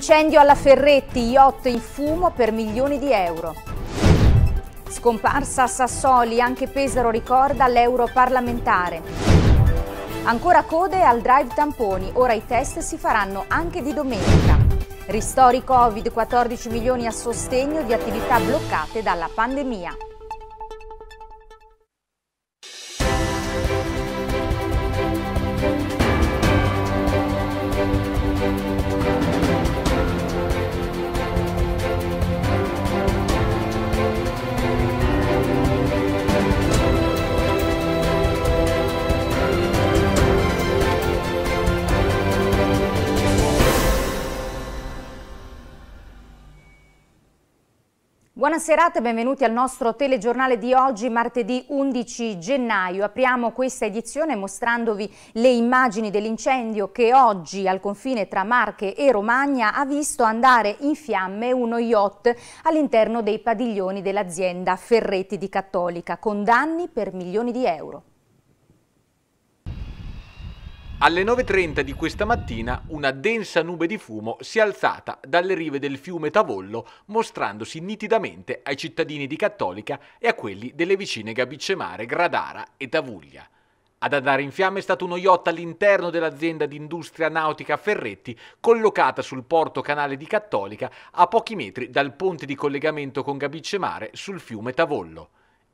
Incendio alla Ferretti, yacht in fumo per milioni di euro. Scomparsa a Sassoli, anche Pesaro ricorda l'euro parlamentare. Ancora code al drive tamponi, ora i test si faranno anche di domenica. Ristori Covid, 14 milioni a sostegno di attività bloccate dalla pandemia. Buona serata e benvenuti al nostro telegiornale di oggi, martedì 11 gennaio. Apriamo questa edizione mostrandovi le immagini dell'incendio che oggi al confine tra Marche e Romagna ha visto andare in fiamme uno yacht all'interno dei padiglioni dell'azienda Ferretti di Cattolica, con danni per milioni di euro. Alle 9.30 di questa mattina una densa nube di fumo si è alzata dalle rive del fiume Tavollo mostrandosi nitidamente ai cittadini di Cattolica e a quelli delle vicine Gabicemare, Gradara e Tavuglia. Ad andare in fiamme è stato uno yacht all'interno dell'azienda di industria nautica Ferretti, collocata sul porto canale di Cattolica a pochi metri dal ponte di collegamento con Gabicemare sul fiume Tavollo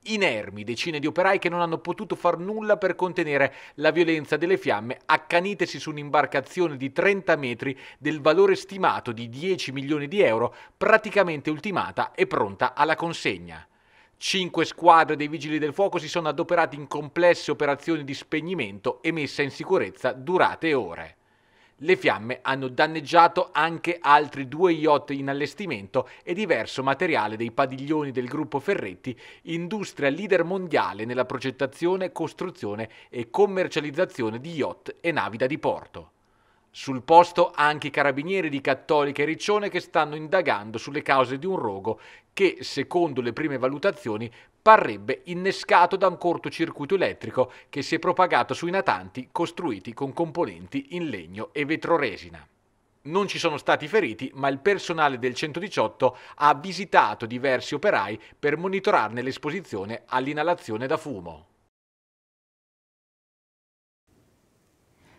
inermi decine di operai che non hanno potuto far nulla per contenere la violenza delle fiamme, accanitesi su un'imbarcazione di 30 metri del valore stimato di 10 milioni di euro, praticamente ultimata e pronta alla consegna. Cinque squadre dei vigili del fuoco si sono adoperate in complesse operazioni di spegnimento e messa in sicurezza durate ore. Le fiamme hanno danneggiato anche altri due yacht in allestimento e diverso materiale dei padiglioni del gruppo Ferretti, industria leader mondiale nella progettazione, costruzione e commercializzazione di yacht e navi da diporto. Sul posto anche i carabinieri di Cattolica e Riccione che stanno indagando sulle cause di un rogo che, secondo le prime valutazioni, parrebbe innescato da un cortocircuito elettrico che si è propagato sui natanti costruiti con componenti in legno e vetroresina. Non ci sono stati feriti, ma il personale del 118 ha visitato diversi operai per monitorarne l'esposizione all'inalazione da fumo.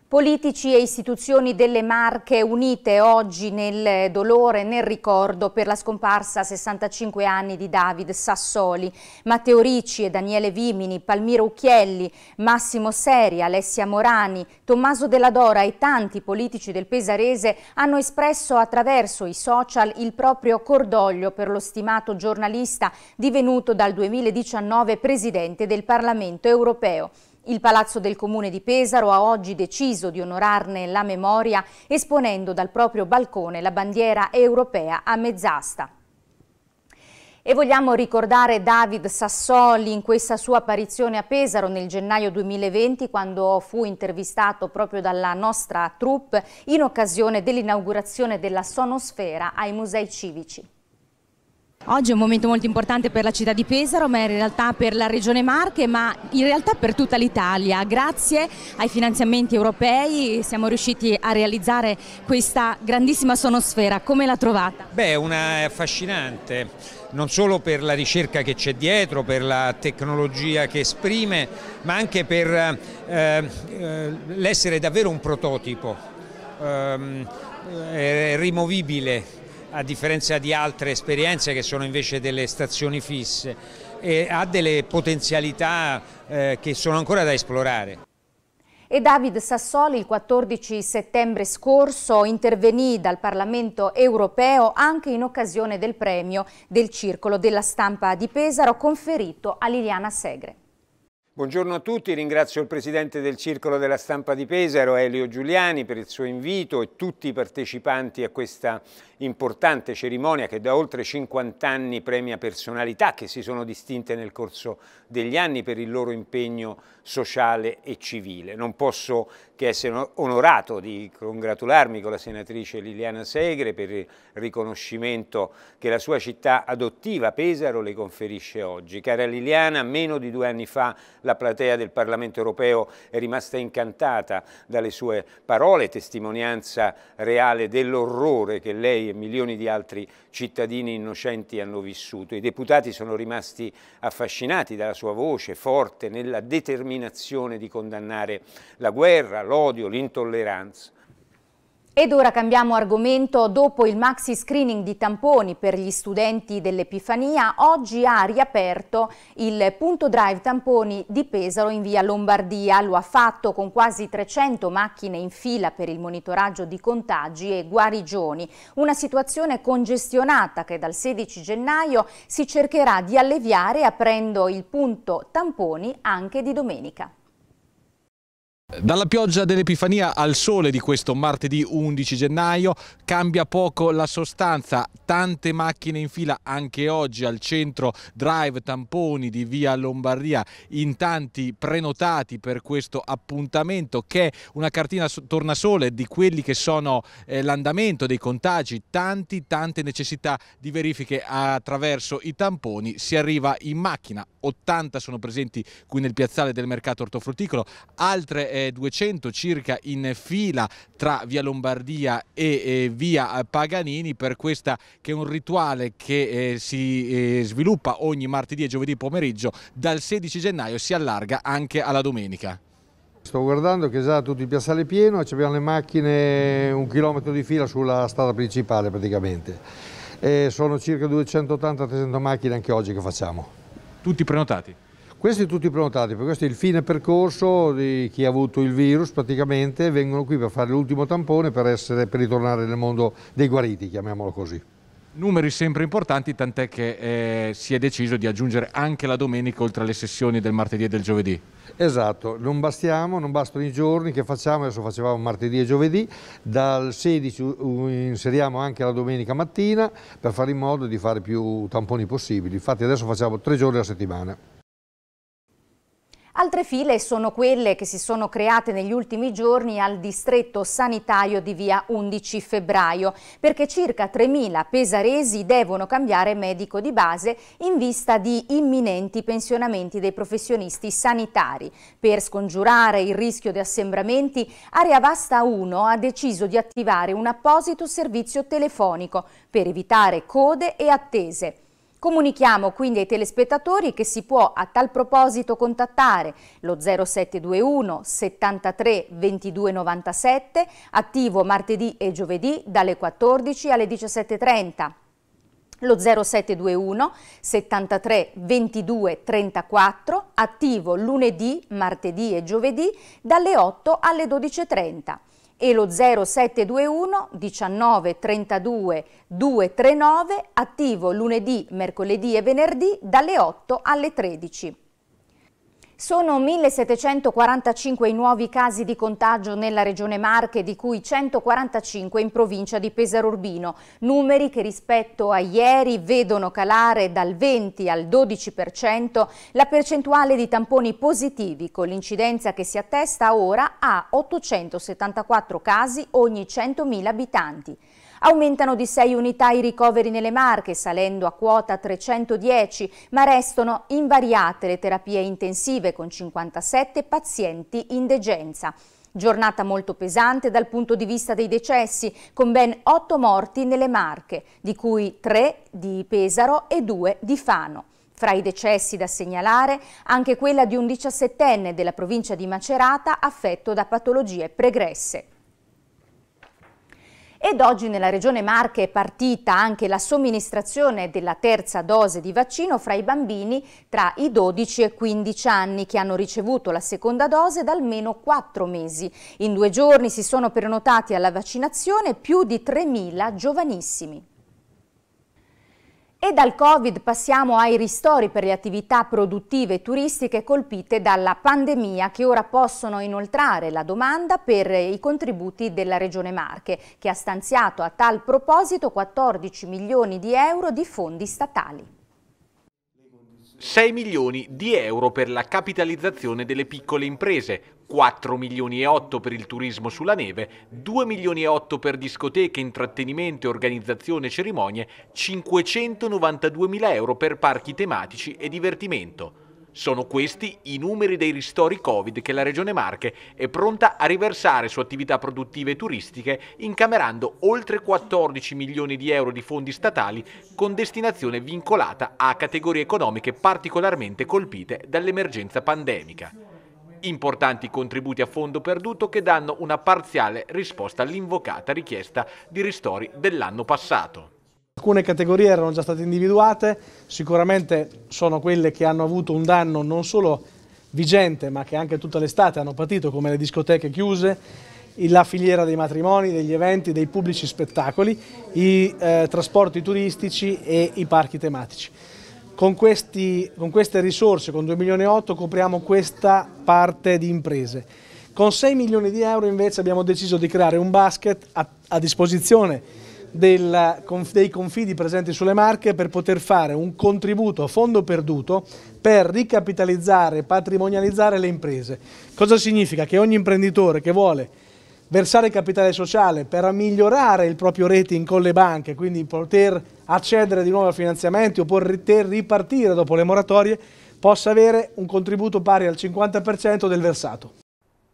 Politici e istituzioni delle Marche unite oggi nel dolore e nel ricordo per la scomparsa a 65 anni di David Sassoli. Matteo Ricci e Daniele Vimini, Palmiro Ucchielli, Massimo Seri, Alessia Morani, Tommaso Della Dora e tanti politici del Pesarese hanno espresso attraverso i social il proprio cordoglio per lo stimato giornalista divenuto dal 2019 presidente del Parlamento europeo. Il Palazzo del Comune di Pesaro ha oggi deciso di onorarne la memoria esponendo dal proprio balcone la bandiera europea a mezz'asta. E vogliamo ricordare David Sassoli in questa sua apparizione a Pesaro nel gennaio 2020 quando fu intervistato proprio dalla nostra troupe in occasione dell'inaugurazione della Sonosfera ai musei civici. Oggi è un momento molto importante per la città di Pesaro, ma in realtà per la regione Marche, ma in realtà per tutta l'Italia. Grazie ai finanziamenti europei siamo riusciti a realizzare questa grandissima sonosfera. Come l'ha trovata? Beh, una affascinante, non solo per la ricerca che c'è dietro, per la tecnologia che esprime, ma anche per eh, eh l'essere davvero un prototipo ehm, eh, rimovibile a differenza di altre esperienze che sono invece delle stazioni fisse e ha delle potenzialità eh, che sono ancora da esplorare. E David Sassoli il 14 settembre scorso intervenì dal Parlamento europeo anche in occasione del premio del Circolo della Stampa di Pesaro conferito a Liliana Segre. Buongiorno a tutti, ringrazio il Presidente del Circolo della Stampa di Pesaro, Elio Giuliani, per il suo invito e tutti i partecipanti a questa importante cerimonia che da oltre 50 anni premia personalità che si sono distinte nel corso degli anni per il loro impegno sociale e civile. Non posso che essere onorato di congratularmi con la senatrice Liliana Segre per il riconoscimento che la sua città adottiva, Pesaro, le conferisce oggi. Cara Liliana, meno di due anni fa la platea del Parlamento europeo è rimasta incantata dalle sue parole, testimonianza reale dell'orrore che lei e milioni di altri cittadini innocenti hanno vissuto. I deputati sono rimasti affascinati dalla sua voce forte nella determinazione di condannare la guerra, l'odio, l'intolleranza. Ed ora cambiamo argomento. Dopo il maxi screening di tamponi per gli studenti dell'Epifania, oggi ha riaperto il punto drive tamponi di Pesaro in via Lombardia. Lo ha fatto con quasi 300 macchine in fila per il monitoraggio di contagi e guarigioni. Una situazione congestionata che dal 16 gennaio si cercherà di alleviare aprendo il punto tamponi anche di domenica. Dalla pioggia dell'Epifania al sole di questo martedì 11 gennaio cambia poco la sostanza, tante macchine in fila anche oggi al centro Drive Tamponi di Via Lombardia, in tanti prenotati per questo appuntamento che è una cartina tornasole di quelli che sono eh, l'andamento dei contagi, tanti tante necessità di verifiche attraverso i tamponi, si arriva in macchina, 80 sono presenti qui nel piazzale del mercato ortofrutticolo, altre eh, 200 circa in fila tra via Lombardia e via eh, Paganini per questa che è un rituale che eh, si eh, sviluppa ogni martedì e giovedì pomeriggio dal 16 gennaio si allarga anche alla domenica. Sto guardando che già tutto il piazzale pieno e abbiamo le macchine un chilometro di fila sulla strada principale praticamente. E sono circa 280-300 macchine anche oggi che facciamo. Tutti prenotati? Questi tutti prenotati, per questo è il fine percorso di chi ha avuto il virus praticamente, vengono qui per fare l'ultimo tampone per, essere, per ritornare nel mondo dei guariti, chiamiamolo così. Numeri sempre importanti, tant'è che eh, si è deciso di aggiungere anche la domenica oltre alle sessioni del martedì e del giovedì. Esatto, non bastiamo, non bastano i giorni che facciamo, adesso facevamo martedì e giovedì, dal 16 inseriamo anche la domenica mattina per fare in modo di fare più tamponi possibili, infatti adesso facciamo tre giorni alla settimana. Altre file sono quelle che si sono create negli ultimi giorni al distretto sanitario di via 11 febbraio, perché circa 3.000 pesaresi devono cambiare medico di base in vista di imminenti pensionamenti dei professionisti sanitari. Per scongiurare il rischio di assembramenti, Area Vasta 1 ha deciso di attivare un apposito servizio telefonico per evitare code e attese. Comunichiamo quindi ai telespettatori che si può a tal proposito contattare lo 0721 73 22 97, attivo martedì e giovedì dalle 14 alle 17.30 lo 0721 73 22 34, attivo lunedì, martedì e giovedì dalle 8 alle 12.30 e lo 0721 1932 239 attivo lunedì, mercoledì e venerdì dalle 8 alle 13. Sono 1745 i nuovi casi di contagio nella regione Marche, di cui 145 in provincia di Pesaro Urbino, numeri che rispetto a ieri vedono calare dal 20 al 12% la percentuale di tamponi positivi, con l'incidenza che si attesta ora a 874 casi ogni 100.000 abitanti. Aumentano di 6 unità i ricoveri nelle Marche, salendo a quota 310, ma restano invariate le terapie intensive con 57 pazienti in degenza. Giornata molto pesante dal punto di vista dei decessi, con ben 8 morti nelle Marche, di cui 3 di Pesaro e 2 di Fano. Fra i decessi da segnalare anche quella di un 17enne della provincia di Macerata affetto da patologie pregresse. Ed oggi nella regione Marche è partita anche la somministrazione della terza dose di vaccino fra i bambini tra i 12 e i 15 anni che hanno ricevuto la seconda dose da almeno 4 mesi. In due giorni si sono prenotati alla vaccinazione più di 3.000 giovanissimi. E dal Covid passiamo ai ristori per le attività produttive e turistiche colpite dalla pandemia che ora possono inoltrare la domanda per i contributi della Regione Marche che ha stanziato a tal proposito 14 milioni di euro di fondi statali. 6 milioni di euro per la capitalizzazione delle piccole imprese, 4 milioni e 8 per il turismo sulla neve, 2 milioni e 8 per discoteche, intrattenimento, organizzazione e cerimonie, 592 mila euro per parchi tematici e divertimento. Sono questi i numeri dei ristori Covid che la Regione Marche è pronta a riversare su attività produttive e turistiche, incamerando oltre 14 milioni di euro di fondi statali con destinazione vincolata a categorie economiche particolarmente colpite dall'emergenza pandemica. Importanti contributi a fondo perduto che danno una parziale risposta all'invocata richiesta di ristori dell'anno passato. Alcune categorie erano già state individuate, sicuramente sono quelle che hanno avuto un danno non solo vigente ma che anche tutta l'estate hanno patito come le discoteche chiuse, la filiera dei matrimoni, degli eventi, dei pubblici spettacoli, i eh, trasporti turistici e i parchi tematici. Con, questi, con queste risorse, con 2 milioni e 8, copriamo questa parte di imprese. Con 6 milioni di euro invece abbiamo deciso di creare un basket a, a disposizione del, dei confidi presenti sulle Marche per poter fare un contributo a fondo perduto per ricapitalizzare e patrimonializzare le imprese. Cosa significa? Che ogni imprenditore che vuole versare capitale sociale per migliorare il proprio rating con le banche, quindi poter accedere di nuovo a finanziamenti o poter ripartire dopo le moratorie, possa avere un contributo pari al 50% del versato.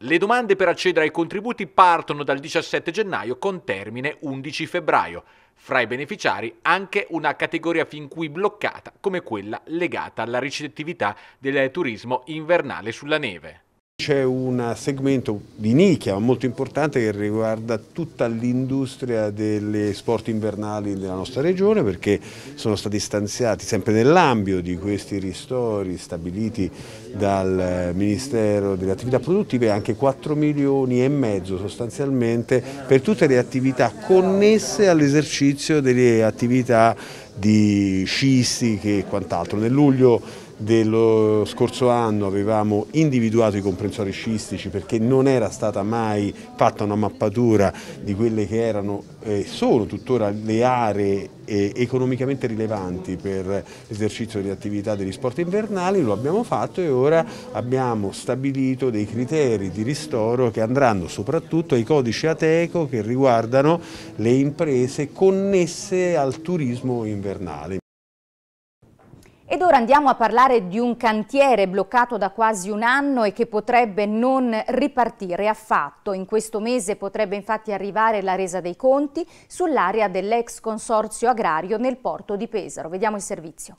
Le domande per accedere ai contributi partono dal 17 gennaio con termine 11 febbraio. Fra i beneficiari anche una categoria fin qui bloccata come quella legata alla ricettività del turismo invernale sulla neve. C'è un segmento di nicchia molto importante che riguarda tutta l'industria degli sport invernali della nostra regione perché sono stati stanziati sempre nell'ambito di questi ristori stabiliti dal Ministero delle attività produttive anche 4 milioni e mezzo sostanzialmente per tutte le attività connesse all'esercizio delle attività di scisti e quant'altro. Nel luglio dello scorso anno avevamo individuato i comprensori scistici perché non era stata mai fatta una mappatura di quelle che erano e eh, sono tuttora le aree eh, economicamente rilevanti per l'esercizio di attività degli sport invernali, lo abbiamo fatto e ora abbiamo stabilito dei criteri di ristoro che andranno soprattutto ai codici ATECO che riguardano le imprese connesse al turismo invernale. Ed ora andiamo a parlare di un cantiere bloccato da quasi un anno e che potrebbe non ripartire affatto. In questo mese potrebbe infatti arrivare la resa dei conti sull'area dell'ex consorzio agrario nel porto di Pesaro. Vediamo il servizio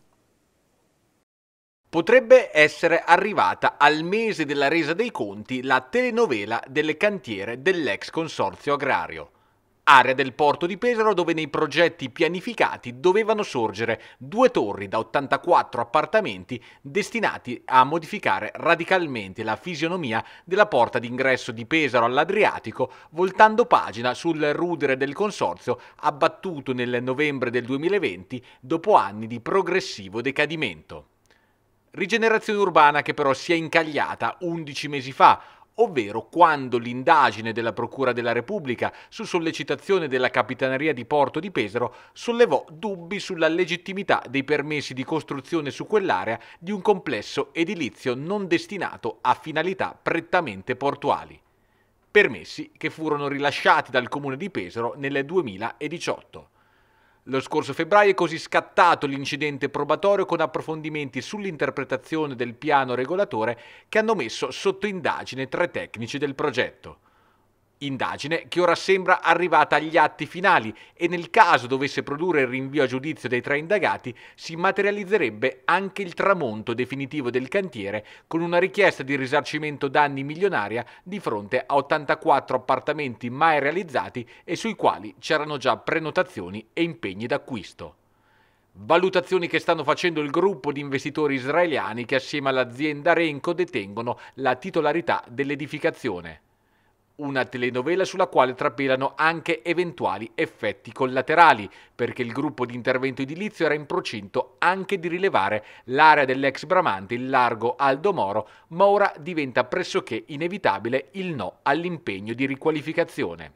potrebbe essere arrivata al mese della resa dei conti la telenovela delle cantiere dell'ex consorzio agrario area del porto di Pesaro dove nei progetti pianificati dovevano sorgere due torri da 84 appartamenti destinati a modificare radicalmente la fisionomia della porta d'ingresso di Pesaro all'Adriatico, voltando pagina sul rudere del consorzio abbattuto nel novembre del 2020 dopo anni di progressivo decadimento. Rigenerazione urbana che però si è incagliata 11 mesi fa, ovvero quando l'indagine della Procura della Repubblica su sollecitazione della Capitaneria di Porto di Pesaro sollevò dubbi sulla legittimità dei permessi di costruzione su quell'area di un complesso edilizio non destinato a finalità prettamente portuali. Permessi che furono rilasciati dal Comune di Pesaro nel 2018. Lo scorso febbraio è così scattato l'incidente probatorio con approfondimenti sull'interpretazione del piano regolatore che hanno messo sotto indagine tre tecnici del progetto. Indagine che ora sembra arrivata agli atti finali e nel caso dovesse produrre il rinvio a giudizio dei tre indagati si materializzerebbe anche il tramonto definitivo del cantiere con una richiesta di risarcimento danni milionaria di fronte a 84 appartamenti mai realizzati e sui quali c'erano già prenotazioni e impegni d'acquisto. Valutazioni che stanno facendo il gruppo di investitori israeliani che assieme all'azienda Renco detengono la titolarità dell'edificazione. Una telenovela sulla quale trapelano anche eventuali effetti collaterali, perché il gruppo di intervento edilizio era in procinto anche di rilevare l'area dell'ex Bramante, il largo Aldo Moro, ma ora diventa pressoché inevitabile il no all'impegno di riqualificazione.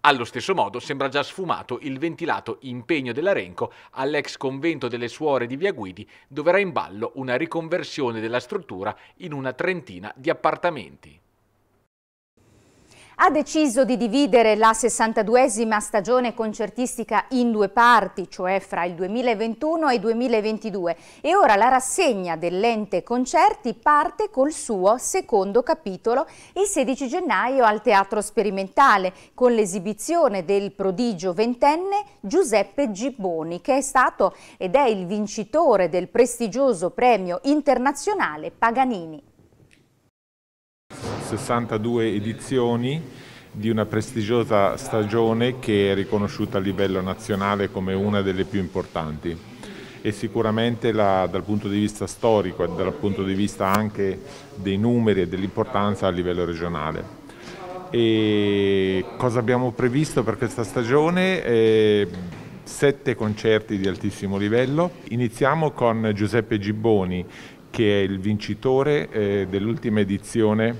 Allo stesso modo sembra già sfumato il ventilato impegno dell'Arenco all'ex convento delle suore di Via Guidi, dove era in ballo una riconversione della struttura in una trentina di appartamenti ha deciso di dividere la 62esima stagione concertistica in due parti, cioè fra il 2021 e il 2022 e ora la rassegna dell'ente concerti parte col suo secondo capitolo il 16 gennaio al Teatro Sperimentale con l'esibizione del prodigio ventenne Giuseppe Gibboni che è stato ed è il vincitore del prestigioso premio internazionale Paganini. 62 edizioni di una prestigiosa stagione che è riconosciuta a livello nazionale come una delle più importanti e sicuramente la, dal punto di vista storico e dal punto di vista anche dei numeri e dell'importanza a livello regionale. E cosa abbiamo previsto per questa stagione? Eh, sette concerti di altissimo livello. Iniziamo con Giuseppe Gibboni che è il vincitore eh, dell'ultima edizione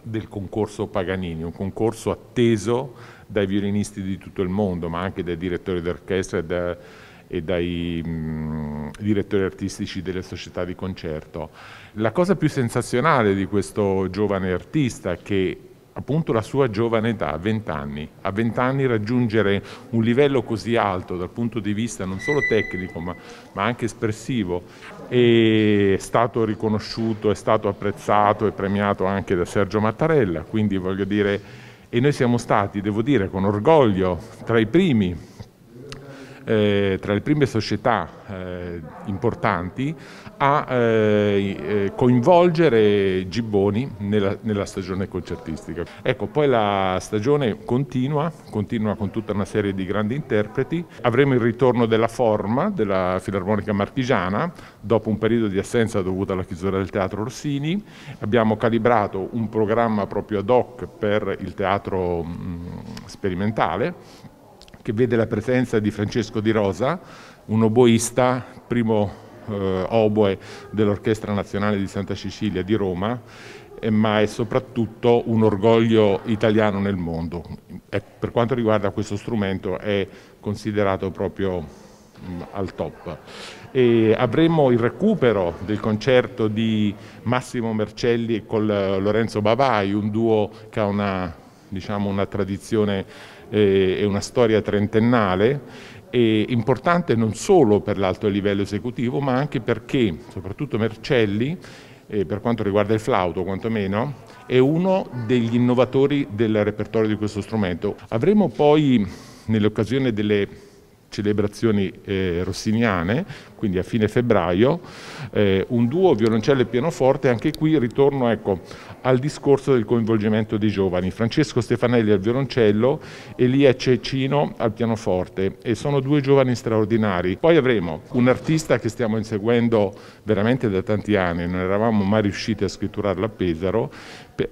del concorso Paganini, un concorso atteso dai violinisti di tutto il mondo, ma anche dai direttori d'orchestra e, da, e, dai mh, mm, direttori artistici delle società di concerto. La cosa più sensazionale di questo giovane artista è che appunto la sua giovane età, a 20 anni. A 20 anni raggiungere un livello così alto dal punto di vista non solo tecnico ma, ma anche espressivo è stato riconosciuto, è stato apprezzato e premiato anche da Sergio Mattarella, quindi voglio dire, e noi siamo stati, devo dire con orgoglio, tra i primi eh, tra le prime società eh, importanti a eh, eh, coinvolgere Gibboni nella, nella, stagione concertistica. Ecco, poi la stagione continua, continua con tutta una serie di grandi interpreti. Avremo il ritorno della forma della Filarmonica Marchigiana dopo un periodo di assenza dovuta alla chiusura del Teatro Rossini. Abbiamo calibrato un programma proprio ad hoc per il teatro mh, mm, sperimentale che vede la presenza di Francesco Di Rosa, un oboista, primo eh, oboe dell'Orchestra Nazionale di Santa Cecilia di Roma, eh, ma è soprattutto un orgoglio italiano nel mondo. E per quanto riguarda questo strumento è considerato proprio mh, mm, al top. E avremo il recupero del concerto di Massimo Mercelli con Lorenzo Bavai, un duo che ha una, diciamo, una tradizione eh, è una storia trentennale e importante non solo per l'alto livello esecutivo ma anche perché soprattutto Mercelli eh, per quanto riguarda il flauto quantomeno, è uno degli innovatori del repertorio di questo strumento. Avremo poi, nell'occasione delle celebrazioni eh, rossiniane, quindi a fine febbraio, eh, un duo violoncello e pianoforte, anche qui ritorno ecco, al discorso del coinvolgimento dei giovani, Francesco Stefanelli al violoncello e Lia Cecino al pianoforte e sono due giovani straordinari. Poi avremo un artista che stiamo inseguendo veramente da tanti anni, non eravamo mai riusciti a scritturarla a Pesaro,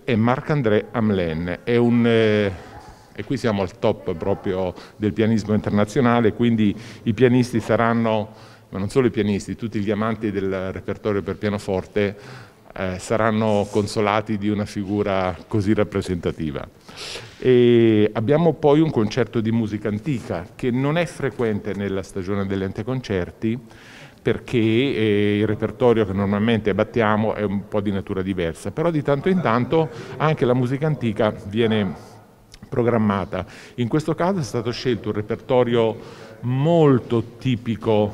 è Marc-André Amlen, è un... Eh, e qui siamo al top proprio del pianismo internazionale, quindi i pianisti saranno, ma non solo i pianisti, tutti gli amanti del repertorio per pianoforte eh, saranno consolati di una figura così rappresentativa. E abbiamo poi un concerto di musica antica che non è frequente nella stagione degli anteconcerti perché eh, il repertorio che normalmente battiamo è un po' di natura diversa, però di tanto in tanto anche la musica antica viene programmata. In questo caso è stato scelto un repertorio molto tipico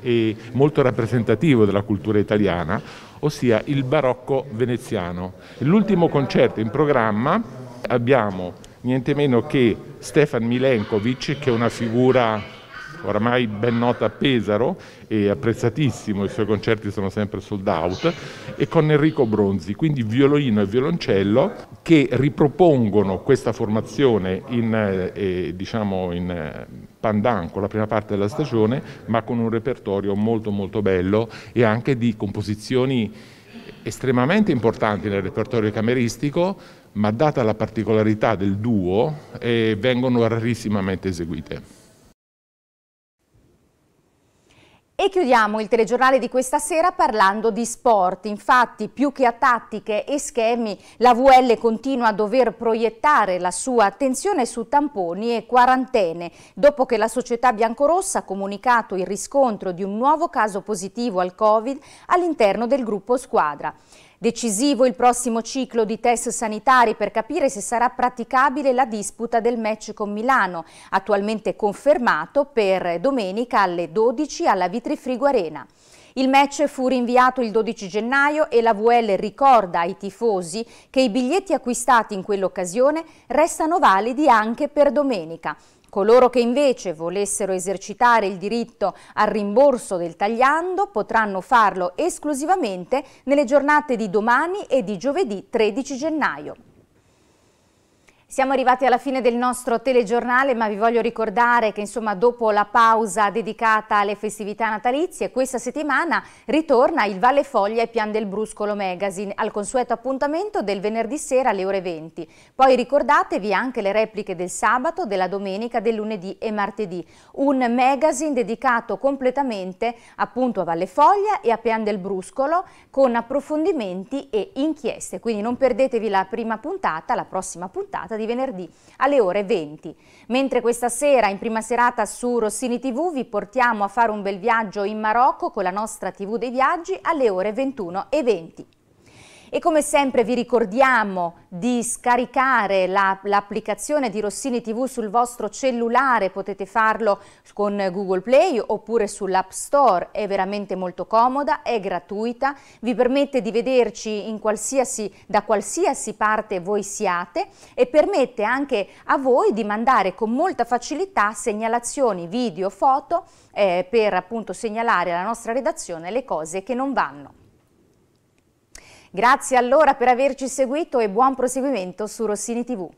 e molto rappresentativo della cultura italiana, ossia il barocco veneziano. L'ultimo concerto in programma abbiamo niente meno che Stefan Milenkovic, che è una figura oramai ben nota a Pesaro e apprezzatissimo, i suoi concerti sono sempre sold out, e con Enrico Bronzi, quindi violino e violoncello che ripropongono questa formazione in, eh, diciamo in eh, pandan con la prima parte della stagione, ma con un repertorio molto molto bello e anche di composizioni estremamente importanti nel repertorio cameristico, ma data la particolarità del duo, eh, vengono rarissimamente eseguite. E chiudiamo il telegiornale di questa sera parlando di sport. Infatti, più che a tattiche e schemi, la VL continua a dover proiettare la sua attenzione su tamponi e quarantene, dopo che la società biancorossa ha comunicato il riscontro di un nuovo caso positivo al Covid all'interno del gruppo squadra. Decisivo il prossimo ciclo di test sanitari per capire se sarà praticabile la disputa del match con Milano, attualmente confermato per domenica alle 12 alla Vitrifrigo Arena. Il match fu rinviato il 12 gennaio e la VL ricorda ai tifosi che i biglietti acquistati in quell'occasione restano validi anche per domenica. Coloro che invece volessero esercitare il diritto al rimborso del tagliando potranno farlo esclusivamente nelle giornate di domani e di giovedì 13 gennaio. Siamo arrivati alla fine del nostro telegiornale, ma vi voglio ricordare che insomma, dopo la pausa dedicata alle festività natalizie, questa settimana ritorna il Valle Foglia e Pian del Bruscolo Magazine al consueto appuntamento del venerdì sera alle ore 20. Poi ricordatevi anche le repliche del sabato, della domenica, del lunedì e martedì. Un magazine dedicato completamente appunto a Valle Foglia e a Pian del Bruscolo con approfondimenti e inchieste. Quindi non perdetevi la prima puntata, la prossima puntata di di venerdì alle ore 20. Mentre questa sera in prima serata su Rossini TV vi portiamo a fare un bel viaggio in Marocco con la nostra TV dei viaggi alle ore 21 e 20. E come sempre vi ricordiamo di scaricare l'applicazione la, di Rossini TV sul vostro cellulare, potete farlo con Google Play oppure sull'App Store, è veramente molto comoda, è gratuita, vi permette di vederci qualsiasi, da qualsiasi parte voi siate e permette anche a voi di mandare con molta facilità segnalazioni, video, foto eh, per appunto segnalare alla nostra redazione le cose che non vanno. Grazie allora per averci seguito e buon proseguimento su Rossini TV.